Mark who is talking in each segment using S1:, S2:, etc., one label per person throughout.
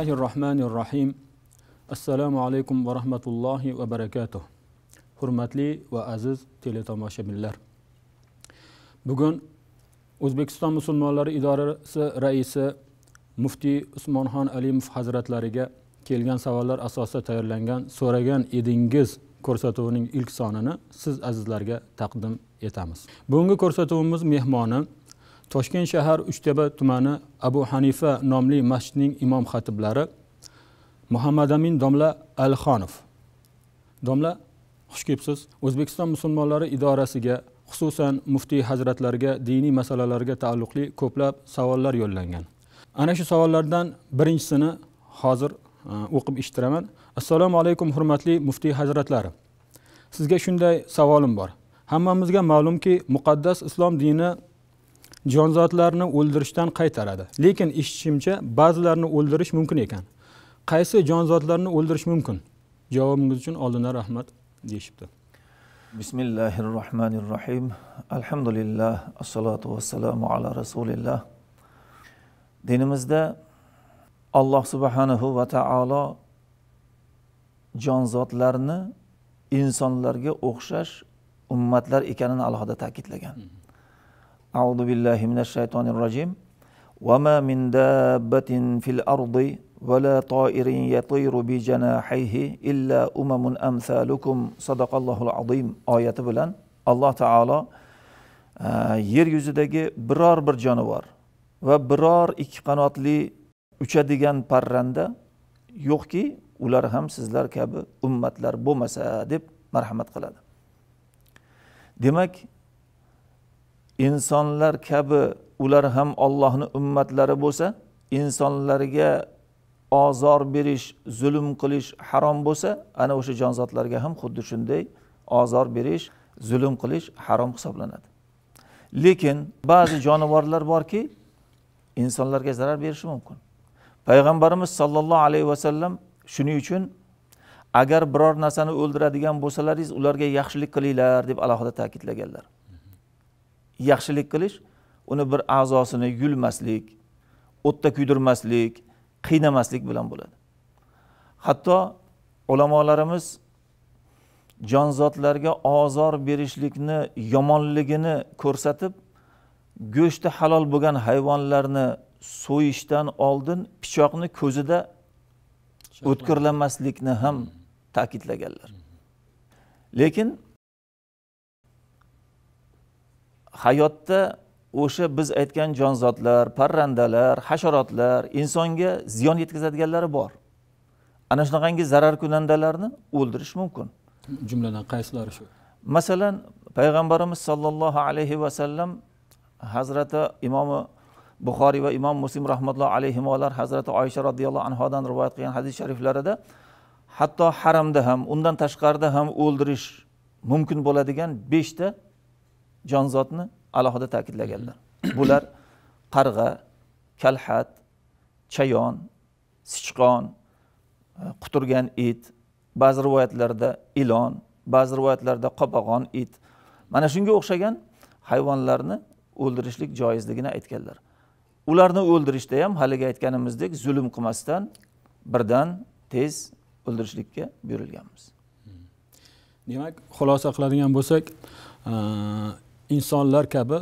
S1: الله الرحمن الرحيم alaykum va rahmatullohi va barakatuh hurmatli va aziz teletomoshabinlar bugun o'zbekiston musulmonlari idorasi raisi muftiy usmonxon alimov hazratlariga kelgan savollar asosida tayyorlangan so'ragan edingiz ko'rsatuvining ilk sonini siz azizlarga taqdim etamiz bugungi ko'rsatuvimiz mehmoni toshkent shahar uchtepa tumani abu hanifa nomli masjidning imom xatiblari muhammad amin domla alixonov domla xush kelibsiz o'zbekiston musulmonlari idorasiga xususan muftiy hazratlariga diniy masalalarga taalluqli ko'plab savollar yo'llangan ana shu savollardan birinchisini hozir e, o'qib eshittiraman assalomu alaykum hurmatli muftiy hazratlari sizga shunday savolim bor hammamizga ma'lumki muqaddas islom dini jonzotlarni o'ldirishdan qaytaradi lekin eshitishimcha ba'zilarini o'ldirish mumkin ekan qaysi jonzotlarni o'ldirish mumkin javobingiz uchun
S2: oldindan rahmat deyishibdi bismillahi rohmanir rohim alhamdulillah assalotu vassalamu ala rasulillah dinimizda alloh subhanahu va taolo jonzotlarni insonlarga o'xshash ummatlar ekanini alohida ta'kidlagan mm -hmm. أعوذ بالله من الشيطان الرجيم وما من دابة في الأرض ولا طائر يطير بجناحيه إلا أمم أمثالكم صدق الله العظيم آية بلن الله تعالى yer yuzidagi biror bir jonivor va biror ikki qanotli uchadigan parranda yo'qki ular ham sizlar kabi ummatlar bo'lmasa deb marhamat qiladi demak insonlar kabi ular ham ollohni ummatlari bo'lsa insonlarga ozor berish zulm qilish harom bo'lsa ana o'sha jonzotlarga ham xuddi shunday ozor berish zulm qilish harom hisoblanadi lekin ba'zi jonivorlar borki insonlarga zarar berishi mumkin payg'ambarimiz sollallohu alayhi vasallam shuning uchun agar biror narsani o'ldiradigan bo'lsalaringiz ularga yaxshilik qilinglar deb alohida ta'kidlaganlar yaxshilik qilish uni bir a'zosini yulmaslik o'tda kuydirmaslik qiynamaslik bilan bo'ladi hatto ulamolarimiz jonzotlarga ozor berishlikni yomonligini ko'rsatib go'shti halol bo'lgan hayvonlarni so'yishdan oldin pichoqni ko'zida o'tkirlamaslikni ham ta'kidlaganlar mm-hmm. lekin hayotda o'sha biz aytgan jonzotlar parrandalar hasharotlar insonga ziyon yetkazadiganlari bor ana shunaqangi zarar kunandalarni o'ldirish mumkin jumladan qaysilari shu masalan payg'ambarimiz sollallohu alayhi vasallam hazrati imomi buxoriy va imom muslim rahmatullohi alayhimolar hazrati oysha roziyallohu anhodan rivoyat qilgan hadis shariflarida hatto haramda ham undan tashqarida ham o'ldirish mumkin bo'ladigan beshta jonzotni alohida ta'kidlaganlar mm-hmm. bular qarg'a kalxat chayon sichqon e, quturgan it ba'zi rivoyatlarda ilon ba'zi rivoyatlarda qopag'on it mana shunga o'xshagan hayvonlarni o'ldirishlik joizligini aytganlar ularni o'ldirishda ham haligi aytganimizdek zulm qilmasdan birdan tez o'ldirishlikka buyurilganmiz
S1: mm-hmm. demak
S2: xulosa qiladigan bo'lsak e,
S1: insonlar kabi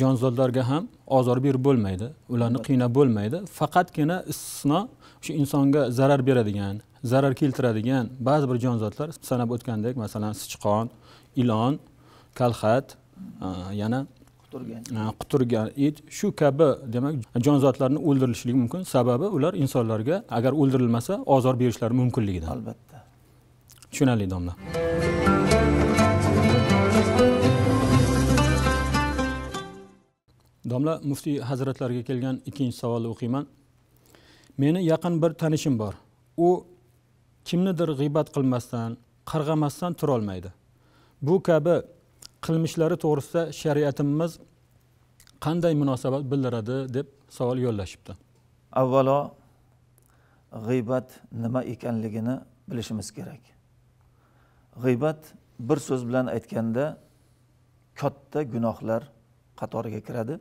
S1: jonzotlarga ham ozor berib bo'lmaydi ularni qiynab bo'lmaydi faqatgina istisno shu insonga zarar beradigan zarar keltiradigan ba'zi bir jonzotlar sanab o'tgandek masalan sichqon ilon kalxat yana quturgan it shu kabi demak jonzotlarni o'ldirilishligi mumkin sababi ular insonlarga agar o'ldirilmasa ozor berishlari mumkinligidan albatta tushunarli domla domla muftiy hazratlariga kelgan ikkinchi savolni o'qiyman meni yaqin bir tanishim bor u kimnidir g'iybat qilmasdan qarg'amasdan turolmaydi bu kabi qilmishlari to'g'risida shariatimiz
S2: qanday munosabat bildiradi deb savol yo'llashibdi avvalo g'iybat nima ekanligini bilishimiz kerak g'iybat bir so'z bilan aytganda katta gunohlar qatoriga kiradi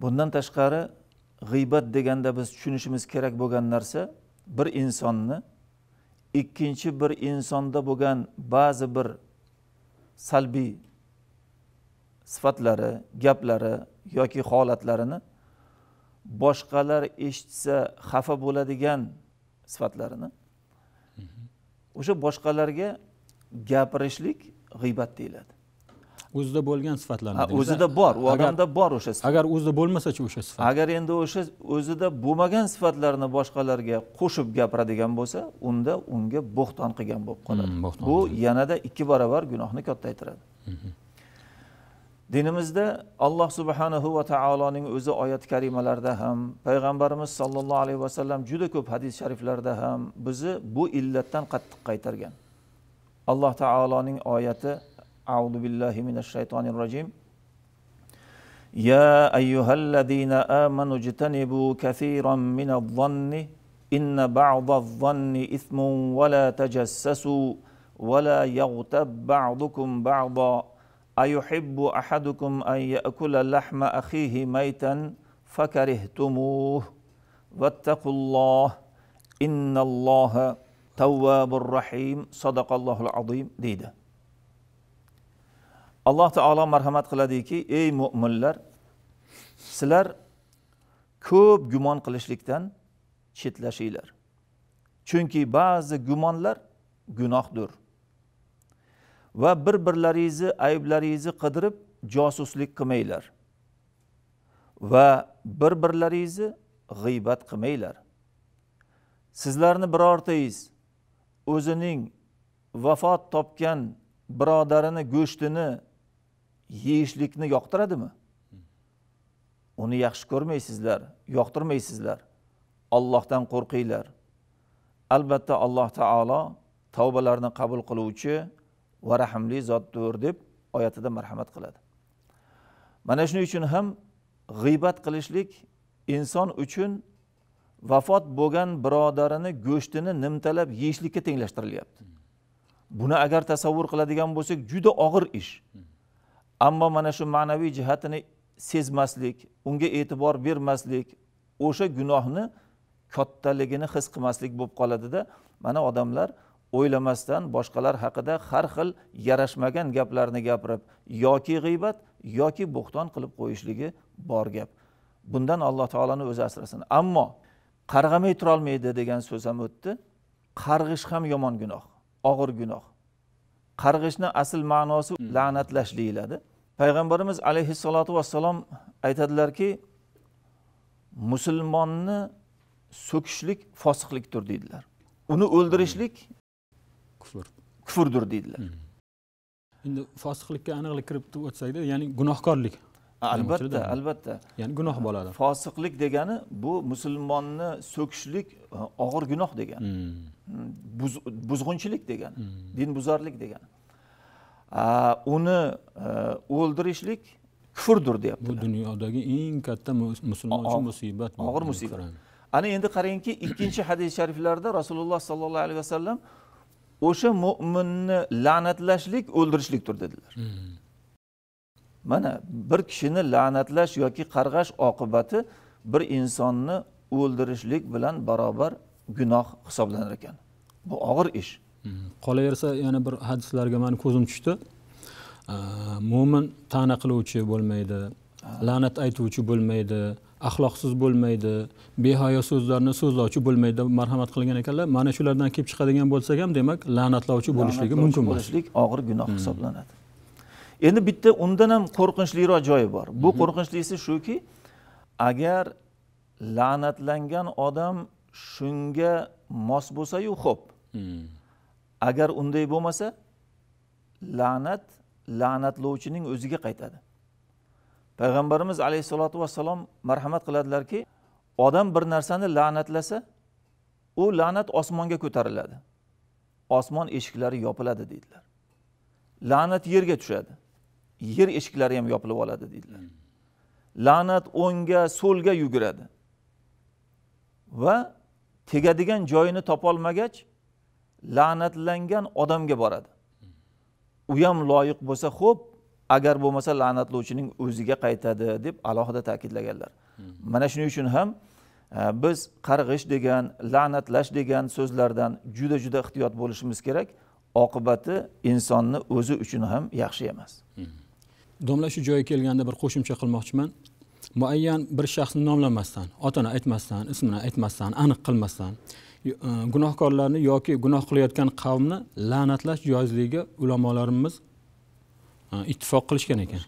S2: bundan tashqari g'iybat deganda biz tushunishimiz kerak bo'lgan narsa bir insonni ikkinchi bir insonda bo'lgan ba'zi bir salbiy sifatlari gaplari yoki holatlarini boshqalar eshitsa xafa bo'ladigan sifatlarini mhmm. o'sha boshqalarga gapirishlik g'iybat deyiladi o'zida
S1: bo'lgan sifatlarni o'zida bor u odamda bor o'sha sifat agar o'zida bo'lmasachi o'sha sifat
S2: agar endi o'sha o'zida bo'lmagan sifatlarni boshqalarga qo'shib gapiradigan bo'lsa unda unga bo'xton qilgan bo'lib qoladi hmm, bu yanada ikki barobar gunohni kattaytiradi mhm. dinimizda alloh subhanahu va taoloning o'zi oyat karimalarida ham payg'ambarimiz sollallohu alayhi vasallam juda ko'p hadis shariflarda ham bizni bu illatdan qattiq qaytargan alloh taoloning oyati أعوذ بالله من الشيطان الرجيم يا أيها الذين آمنوا اجتنبوا كثيرا من الظن إن بعض الظن إثم ولا تجسسوا ولا يغتب بعضكم بعضا أيحب أحدكم أن يأكل لحم أخيه ميتا فكرهتموه واتقوا الله إن الله تواب رحيم صدق الله العظيم ديده alloh taolo marhamat qiladiki ey mo'minlar sizlar ko'p gumon qilishlikdan chetlashinglar chunki ba'zi gumonlar gunohdir va bir birlaringizni ayblaringizni qidirib josuslik qilmanglar va bir birlaringizni g'iybat qilmanglar sizlarni birortangiz o'zining vafot topgan birodarini go'shtini yeyishlikni yoqtiradimi uni yaxshi ko'rmaysizlar yoqtirmaysizlar ollohdan qo'rqinglar albatta alloh taolo tavbalarni qabul qiluvchi va rahmli zotdir deb oyatida marhamat qiladi mana shuning uchun ham g'iybat qilishlik inson uchun vafot bo'lgan birodarini go'shtini nimtalab yeyishlikka tenglashtirilyapti buni agar tasavvur qiladigan bo'lsak juda og'ir ish ammo mana shu ma'naviy jihatini sezmaslik unga e'tibor bermaslik o'sha gunohni kattaligini his qilmaslik bo'lib qoladida mana odamlar o'ylamasdan boshqalar haqida har xil yarashmagan gaplarni gapirib yoki g'iybat yoki bo'xton qilib qo'yishligi bor gap bundan alloh taoloni o'zi asrasin ammo qarg'amay turolmaydi degan so'z ham o'tdi qarg'ish ham yomon gunoh og'ir gunoh qarg'ishni asl ma'nosi hmm. la'natlash deyiladi payg'ambarimiz alayhissalotu vassalom aytadilarki musulmonni so'kishlik fosiqlikdir deydilar uni o'ldirishlik kufr kufrdir deydilar
S1: endi fosiqlikka aniqlik kiritib o'tsakda ya'ni gunohkorlik albatta albatta ya'ni gunoh bo'ladi
S2: fosiqlik degani bu musulmonni so'kishlik og'ir gunoh degani buzg'unchilik degani dinbuzarlik degani uni e, o'ldirishlik kufrdir deyapti bu dunyodagi eng katta musulmon uchun musibat og'ir musibat ana endi qarangki ikkinchi hadis shariflarda rasululloh sollallohu alayhi vasallam o'sha mo'minni la'natlashlik o'ldirishlikdir dedilar hmm. mana bir kishini la'natlash yoki qarg'ash oqibati bir insonni o'ldirishlik bilan barobar gunoh hisoblanar ekan bu og'ir ish
S1: qolaversa yana bir hadislarga mani ko'zim tushdi mo'min ta'na qiluvchi bo'lmaydi la'nat aytuvchi bo'lmaydi axloqsiz bo'lmaydi behayo so'zlarni so'zlovchi bo'lmaydi deb marhamat qilgan ekanlar mana shulardan kelib chiqadigan bo'lsak ham demak
S2: la'natlovchi bo'lishligi mumkin bo'lishlik og'ir gunoh hmm. hisoblanadi endi bitta undan ham qo'rqinchliroq joyi bor bu hmm. qo'rqinchlisi shuki agar la'natlangan odam shunga mos bo'lsayu xo'p hmm. agar unday bo'lmasa la'nat la'natlovchining o'ziga qaytadi payg'ambarimiz alayhissalotu vassalom marhamat qiladilarki odam bir narsani la'natlasa u la'nat osmonga ko'tariladi osmon eshiklari yopiladi deydilar la'nat yerga tushadi yer eshiklari ham yopilib oladi deydilar la'nat o'ngga so'lga yuguradi va tegadigan joyini topolmagach la'natlangan odamga boradi u ham loyiq bo'lsa xo'p agar bo'lmasa la'natlovchining o'ziga qaytadi deb alohida ta'kidlaganlar mana shuning uchun ham e, biz qarg'ish degan la'natlash degan so'zlardan juda juda ehtiyot bo'lishimiz kerak oqibati insonni o'zi uchun ham yaxshi emas
S1: domla shu joyga kelganda bir qo'shimcha qilmoqchiman
S2: muayyan bir shaxsni nomlamasdan otini
S1: aytmasdan ismini aytmasdan aniq qilmasdan E, gunohkorlarni yoki gunoh qilayotgan qavmni la'natlash joizligiga ulamolarimiz e, ittifoq qilishgan ekan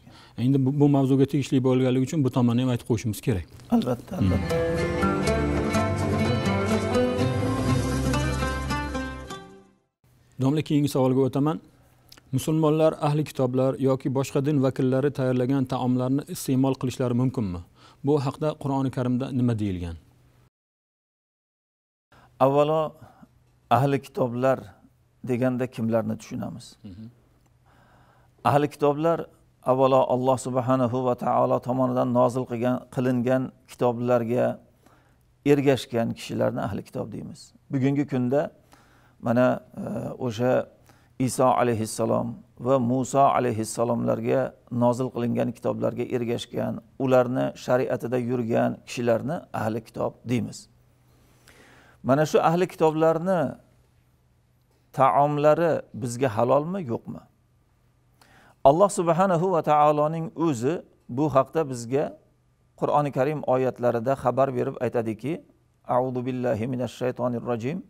S1: endi bu, bu mavzuga tegishli bo'lganligi uchun bu tomonni ham aytib qo'yishimiz kerak
S2: albatta albatta hmm.
S1: domla keyingi savolga o'taman musulmonlar ahli kitoblar yoki boshqa din vakillari tayyorlagan taomlarni iste'mol qilishlari mumkinmi bu haqida qur'oni karimda nima deyilgan
S2: avvalo ahli kitoblar deganda kimlarni tushunamiz ahli kitoblar avvalo alloh subhanahu va taolo tomonidan nozil qilgan qilingan kitoblarga ergashgan kishilarni ahli kitob deymiz bugungi kunda mana e, o'sha iso alayhissalom va muso alayhissalomlarga nozil qilingan kitoblarga ergashgan ularni shariatida yurgan kishilarni ahli kitob deymiz mana shu ahli kitoblarni taomlari bizga halolmi yo'qmi alloh subhanahu va taoloning o'zi bu haqda bizga qur'oni karim oyatlarida xabar berib aytadiki audu billahi minash shaytonir rojim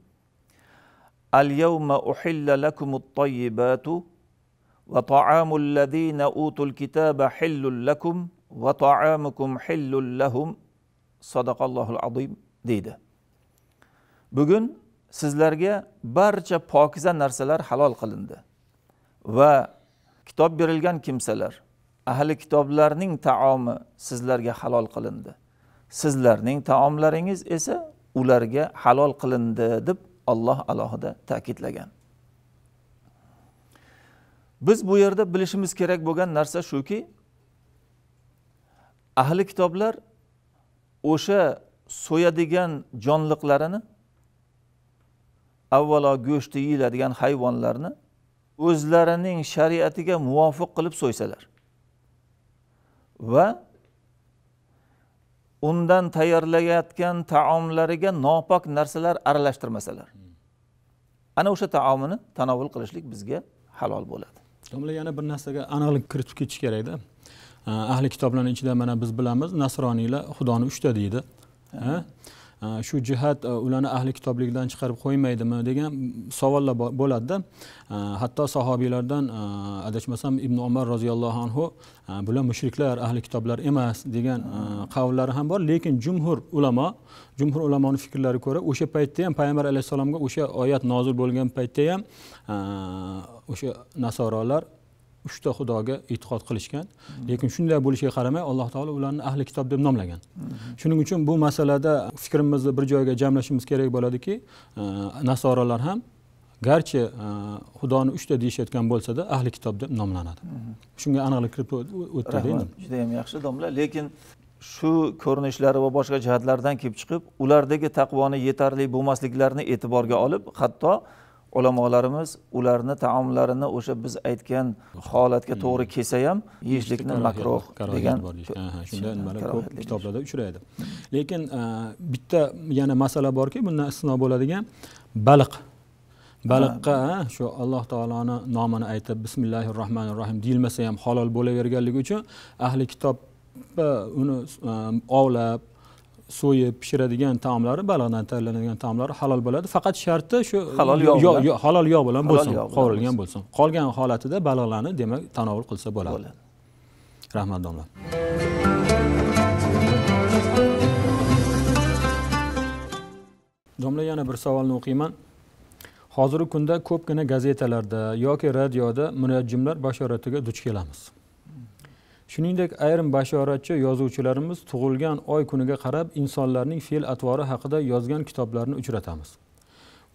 S2: al yawma uhilla lakumut tayyibatu va taamul ladina utul kitaba hillul lakum va taamukum hillul lahum sadaqallohul azim deydi bugun sizlarga barcha pokiza narsalar halol qilindi va kitob berilgan kimsalar ahli kitoblarning taomi sizlarga halol qilindi sizlarning taomlaringiz esa ularga halol qilindi deb olloh alohida ta'kidlagan biz bu yerda bilishimiz kerak bo'lgan narsa shuki ahli kitoblar o'sha so'yadigan jonliqlarini avvalo go'shti yeyiladigan hayvonlarni o'zlarining shariatiga muvofiq qilib so'ysalar va undan tayyorlayotgan taomlariga nopok narsalar aralashtirmasalar ana o'sha taomini tanovul qilishlik bizga halol bo'ladi
S1: domla yana bir narsaga aniqlik kiritib ketish kerakda ahli kitoblarni ichida mana biz bilamiz nasroniylar xudoni uchta deydi shu jihat ularni ahli kitoblikdan chiqarib qo'ymaydimi degan savollar bo'ladida hatto sahobiylardan adashmasam ibn umar roziyallohu anhu bular mushriklar ahli kitoblar emas degan qavllari ham bor lekin jumhur ulamo jumhur ulamoni fikrlariga ko'ra o'sha paytda ham payg'ambar alayhissalomga o'sha oyat nozil bo'lgan paytda ham o'sha nasorolar uchta xudoga e'tiqod qilishgan hmm. lekin shunday bo'lishiga qaramay alloh taolo ularni ahli kitob deb nomlagan hmm. shuning uchun bu masalada fikrimizni bir joyga jamlashimiz kerak bo'ladiki e, nasoralar ham garchi e, xudoni uchta deyishayotgan bo'lsada ahli kitob deb nomlanadi hmm. shunga aniqlik kiritib
S2: juda yam yaxshi domla lekin shu ko'rinishlari va boshqa jihatlardan kelib chiqib ulardagi taqvoni yetarli bo'lmasliklarini e'tiborga olib hatto ulamolarimiz ularni taomlarini o'sha biz aytgan holatga hmm. to'g'ri kelsa ham yeyishlikni makroh degan shunda nimalar ko'p kitoblarda uchraydi lekin e,
S1: bitta yana masala borki bundan istisno bo'ladigan baliq baliqqa shu alloh taoloni nomini aytib bismillahi rohmanir rohim deyilmasa ham halol bo'laverganligi uchun ahli kitob uni e, ovlab so'yib pishiradigan taomlari baliqdan tayyorlanadigan taomlari halol bo'ladi faqat sharti shu halol yog' yo, halol yog' bilan bo'lsin qovurilgan bo'lsin qolgan holatida baliqlarni demak tanovul qilsa bo'ladi rahmat domla domla yana bir savolni o'qiyman hozirgi kunda ko'pgina gazetalarda yoki radioda munajjimlar bashoratiga duch kelamiz shuningdek ayrim bashoratchi yozuvchilarimiz tug'ilgan oy kuniga qarab insonlarning fe'l atvori haqida yozgan kitoblarni uchratamiz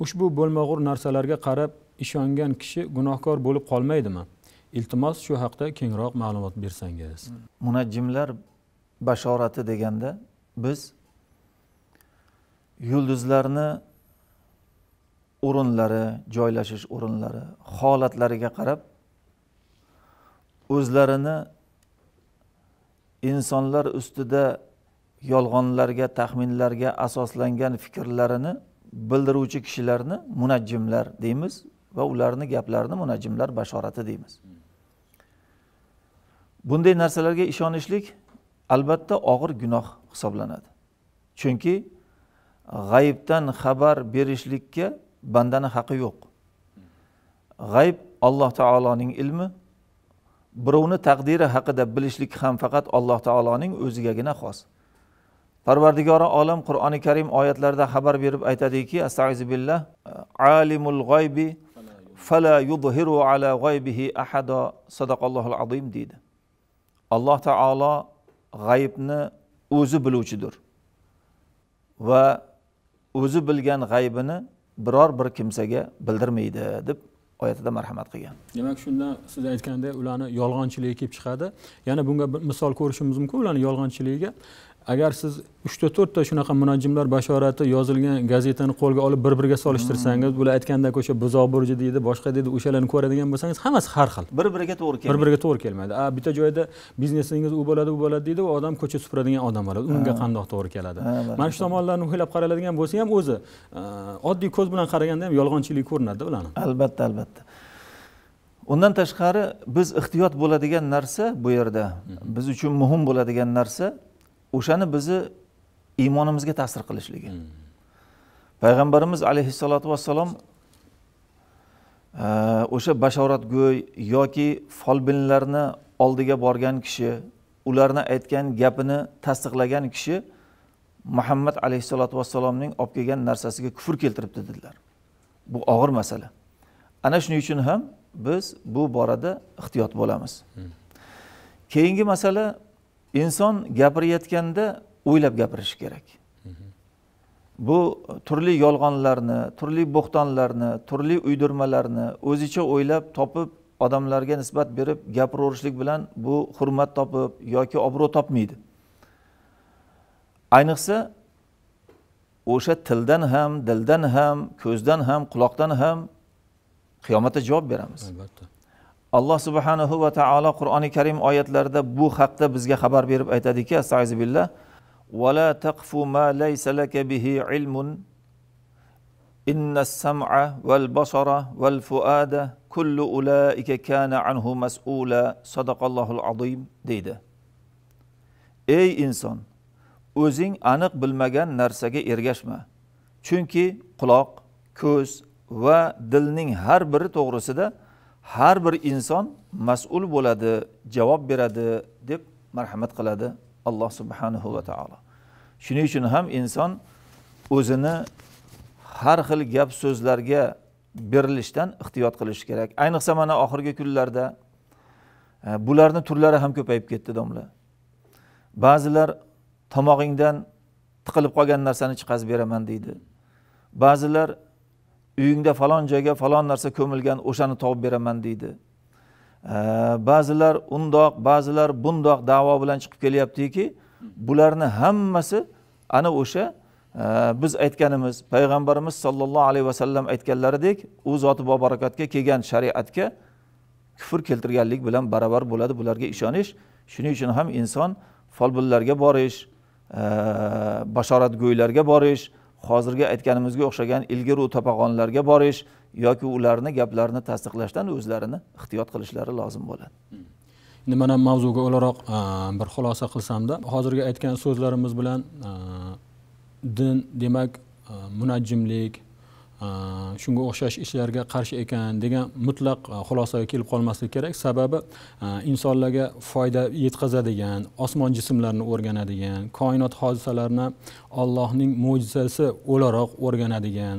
S1: ushbu bo'lmag'ur narsalarga qarab ishongan kishi gunohkor bo'lib qolmaydimi iltimos shu haqda kengroq ma'lumot bersangiz
S2: munajjimlar bashorati deganda biz yulduzlarni o'rinlari joylashish o'rinlari holatlariga qarab o'zlarini insonlar ustida yolg'onlarga taxminlarga asoslangan fikrlarini bildiruvchi kishilarni munajjimlar deymiz va ularni gaplarini munajjimlar bashorati deymiz bunday narsalarga ishonishlik albatta og'ir gunoh hisoblanadi chunki g'ayibdan xabar berishlikka bandani haqi yo'q g'ayb alloh taoloning ilmi birovni taqdiri haqida bilishlik ham faqat alloh taoloning o'zigagina xos parvardigori olam qur'oni karim oyatlarida xabar berib aytadiki astaizubillah alimul g'aybi fala yudhiru ala g'aybihi ahado sadaqallohul azim deydi alloh taolo g'aybni o'zi biluvchidir va o'zi bilgan g'aybini biror bir kimsaga bildirmaydi deb oyatida marhamat qilgan
S1: demak shunda siz aytgandek ularni yolg'onchiligi kelib chiqadi yana bunga bir misol ko'rishimiz mumkin ularni yolg'onchiligiga agar siz uchta to'rtta shunaqa munojimlar bashorati yozilgan gazetani qo'lga olib bir biriga solishtirsangiz bular aytgandek o'sha buzoq burji deydi boshqa deydi o'shalarni ko'radigan bo'lsangiz hammasi har xil bir biriga to'g'ri kelmaydi bir biriga to'g'ri kelmaydi a bitta joyda biznesingiz u bo'ladi bu bo'ladi deydi odam ko'cha supuradigan odam bo'ladi unga qandoq to'g'ri keladi mana shu tomonlarni o'ylab qaraladigan bo'lsa ham o'zi oddiy ko'z bilan qaraganda ham yolg'onchilik ko'rinadida ularni albatta
S2: albatta undan tashqari biz ehtiyot bo'ladigan narsa bu yerda biz uchun muhim bo'ladigan narsa o'shani bizni iymonimizga ta'sir qilishligi hmm. payg'ambarimiz alayhissalotu vassalom eh, o'sha bashoratgo'y yoki folbinlarni oldiga borgan kishi ularni aytgan gapini tasdiqlagan kishi muhammad alayhissalotu vassalomning olib kelgan narsasiga kufr keltiribdi dedilar bu og'ir masala ana shuning uchun ham biz bu borada ehtiyot bo'lamiz hmm. keyingi masala inson gapirayotganda o'ylab gapirishi kerak bu turli yolg'onlarni turli bo'xtonlarni turli uydirmalarni o'zicha o'ylab topib odamlarga nisbat berib gapiraverishlik bilan bu hurmat topib yoki obro' topmaydi ayniqsa o'sha tildan ham dildan ham ko'zdan ham quloqdan ham qiyomatda javob beramiz albatta alloh subhanahu va taolo qur'oni karim oyatlarida bu haqda bizga xabar berib aytadiki astaizubillah vala taqfu ma laysa bihi ilmun inna sam'a val basara val fuada kullu ulaika kana anhu mas'ula sadaqallohul azim deydi ey inson o'zing aniq bilmagan narsaga ergashma chunki quloq ko'z va dilning har biri to'g'risida har bir inson mas'ul bo'ladi javob beradi deb marhamat qiladi alloh subhanahu va taolo shuning uchun ham inson o'zini har xil gap so'zlarga berilishdan ehtiyot qilish kerak ayniqsa mana oxirgi kunlarda e, bularni turlari ham ko'payib ketdi domla ba'zilar tomog'ingdan tiqilib qolgan narsani chiqazib beraman deydi ba'zilar uyingda falon joyga falon narsa ko'milgan o'shani topib beraman deydi ba'zilar undoq ba'zilar bundoq davo bilan chiqib kelyaptiki bularni hammasi ana o'sha biz aytganimiz payg'ambarimiz sollallohu alayhi vasallam aytganlaridek u zoti bobarakatga kelgan shariatga kufr keltirganlik bilan barobar bo'ladi bularga ishonish shuning uchun ham inson folbinlarga borish bashoratgo'ylarga borish hozirgi aytganimizga o'xshagan ilgiru topag'onlarga borish yoki ularni gaplarini tasdiqlashdan o'zlarini ehtiyot qilishlari lozim bo'ladi hmm. endi mana mavzuga o'laroq
S1: e, bir xulosa qilsamda hozirgi aytgan so'zlarimiz bilan e, din demak e, munajjimlik shunga o'xshash ishlarga qarshi ekan degan mutlaq e, xulosaga kelib qolmaslik kerak sababi e, insonlarga foyda yetkazadigan osmon jismlarini o'rganadigan koinot hodisalarini ollohning mo'jizasi o'laroq o'rganadigan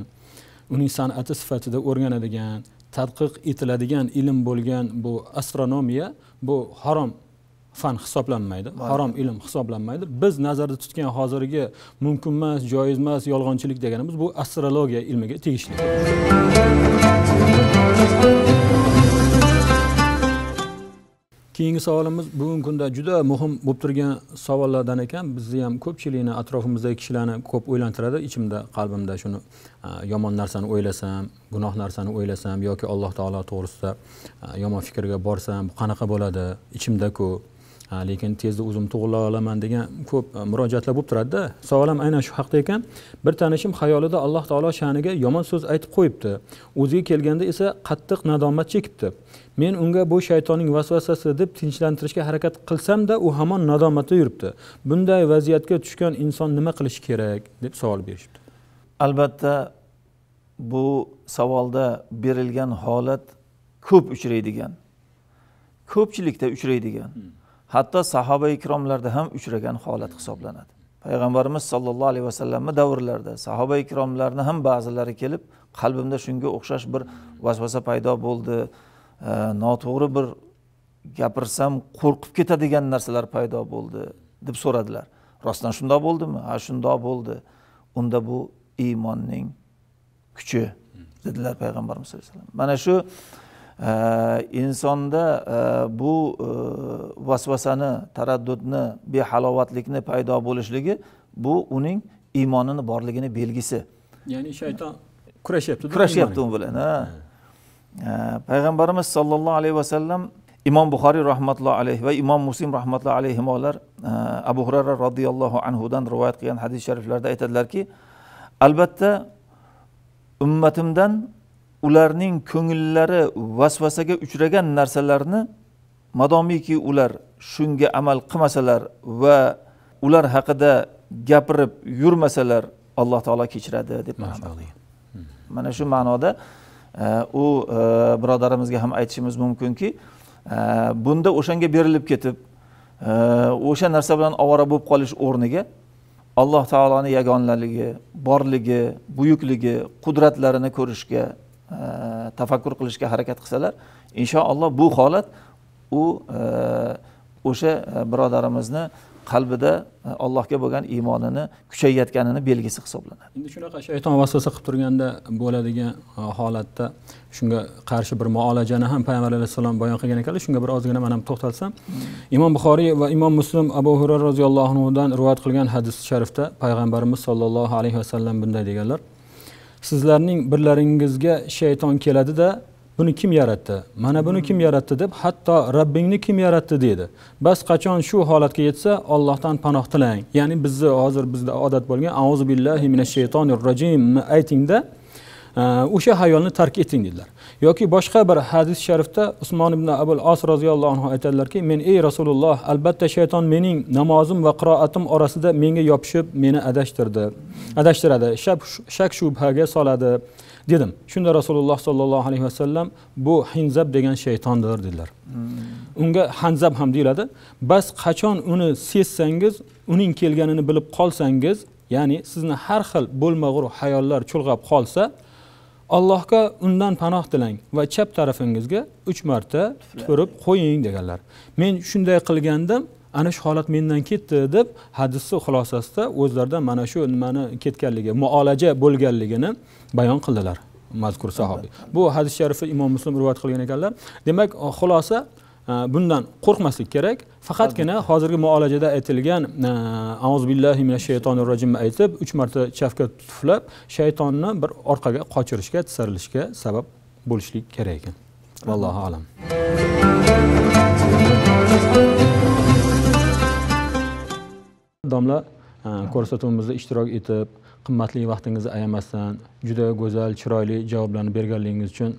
S1: uning san'ati sifatida o'rganadigan tadqiq etiladigan ilm bo'lgan bu astronomiya bu harom fan hisoblanmaydi harom ilm hisoblanmaydi biz nazarda tutgan hozirgi mumkin emas joiz emas yolg'onchilik deganimiz bu astrologiya ilmiga tegishli keyingi savolimiz bugungi kunda juda muhim bo'lib turgan savollardan ekan bizni ham ko'pchilikni atrofimizdagi kishilarni ko'p o'ylantiradi ichimda qalbimda shuni yomon narsani o'ylasam gunoh narsani o'ylasam yoki alloh taolo to'g'risida yomon fikrga borsam qanaqa bo'ladi ichimda ko'p lekin tezda o'zim tug'ila olaman degan ko'p e, murojaatlar bo'lib turadida savol ham aynan shu haqda ekan bir tanishim xayolida alloh taolo sha'niga yomon so'z aytib qo'yibdi o'ziga kelganda esa qattiq nadomat chekibdi men unga bu shaytonning vasvasasi deb tinchlantirishga harakat qilsamda u hamon nadomatda yuribdi bunday vaziyatga tushgan inson nima qilishi kerak deb savol
S2: berishibdi albatta bu savolda berilgan holat ko'p uchraydigan ko'pchilikda uchraydigan hmm. hatto sahoba ikromlarda ham uchragan holat hisoblanadi payg'ambarimiz sollallohu alayhi vasallamni davrlarida sahoba ikromlarni ham ba'zilari kelib qalbimda shunga o'xshash bir vasvasa paydo bo'ldi e, noto'g'ri bir gapirsam qo'rqib ketadigan narsalar paydo bo'ldi deb so'radilar rostdan shundoq bo'ldimi ha shundoq bo'ldi unda bu iymonning kuchi dedilar payg'ambarimiz sallallohu alayhi vasallam mana shu insonda e, bu e, vasvasani taraddudni behalovatlikni paydo bo'lishligi bu uning iymonini borligini belgisi
S1: ya'ni shayton
S2: kurashyapti kurashyapti u bilan ha payg'ambarimiz sollallohu alayhi vasallam imom buxoriy rahmatullohi alayhi va imom muslim rahmatullohi alayhimolar e, abu hurara roziyallohu anhudan rivoyat qilgan hadis shariflarda aytadilarki albatta ummatimdan ularning ko'ngillari vasvasaga uchragan narsalarni madomiki ular shunga amal qilmasalar va ular haqida gapirib yurmasalar alloh taolo kechiradi deb mana shu ma'noda e, u e, birodarimizga ham aytishimiz mumkinki e, bunda o'shanga berilib ketib o'sha narsa bilan ovora bo'lib qolish o'rniga alloh taoloni yagonaligi borligi buyukligi qudratlarini ko'rishga tafakkur qilishga harakat qilsalar inshaalloh bu holat u e, o'sha e, birodarimizni qalbida e, allohga bo'lgan iymonini kuchayayotganini belgisi hisoblanadi
S1: endi shunaqa shayton vasvasa qilib turganda bo'ladigan holatda shunga qarshi bir muolajani ham payg'ambar alayhissalom bayon qilgan ekanlar shunga bir ozgina man ham to'xtalsam hmm. imom buxoriy va imom muslim abu hurra roziyallohu anhudan rivoyat qilgan hadis sharifda payg'ambarimiz sollallohu alayhi vasallam bunday deganlar sizlarning birlaringizga shayton keladida buni kim yaratdi mana buni kim yaratdi deb hatto rabbingni kim yaratdi deydi bas qachon shu holatga yetsa ollohdan panoh tilang ya'ni bizni hozir bizda odat bo'lgan auzu billahi minash shaytonir rojim aytingda o'sha hayolni tark eting dedilar yoki boshqa bir hadis sharifda usmon ibn abul os roziyallohu anhu aytadilarki men ey rasululloh albatta shayton mening namozim va qiroatim orasida menga yopishib meni adashtirdi adashtiradi shak shubhaga soladi dedim shunda rasululloh sollallohu alayhi vasallam bu hinzab degan shaytondir dedilar hmm. unga hanzab ham deyiladi bas qachon uni sezsangiz uning kelganini bilib qolsangiz ya'ni sizni har xil bo'lmag'ur hayollar chulg'ab qolsa allohga undan panoh tilang va chap tarafingizga uch marta tupurib qo'ying deganlar men shunday qilgandim ana shu holat mendan ketdi deb hadisni xulosasida o'zlaridan mana shu nimani ketganligi muolaja bo'lganligini bayon qildilar mazkur sahobiy bu hadis sharifni imom muslim rivoyat qilgan ekanlar demak xulosa bundan qo'rqmaslik kerak faqatgina hozirgi muolajada aytilgan auzu billahi minash shaytonir rojimni aytib uch marta chafga tuflab shaytonni bir orqaga qochirishga tisarilishga sabab bo'lishlik kerak ekan vallohu alam domla ko'rsatuvimizda ishtirok etib qimmatli vaqtingizni ayamasdan juda go'zal chiroyli javoblarni berganligingiz uchun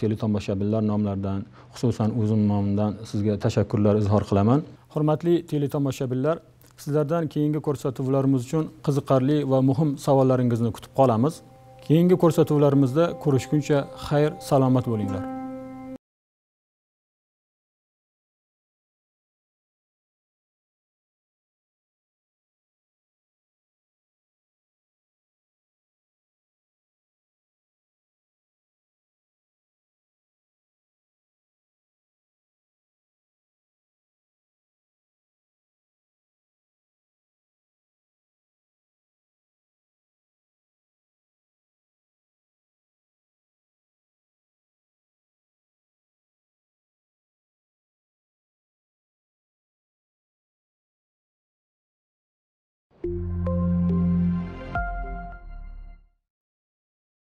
S1: teletomoshabinlar nomlaridan xususan o'zim nomidan sizga tashakkurlar izhor qilaman hurmatli teletomoshabinlar sizlardan keyingi ko'rsatuvlarimiz uchun qiziqarli va muhim savollaringizni kutib qolamiz keyingi ko'rsatuvlarimizda ko'rishguncha xayr
S2: salomat bo'linglar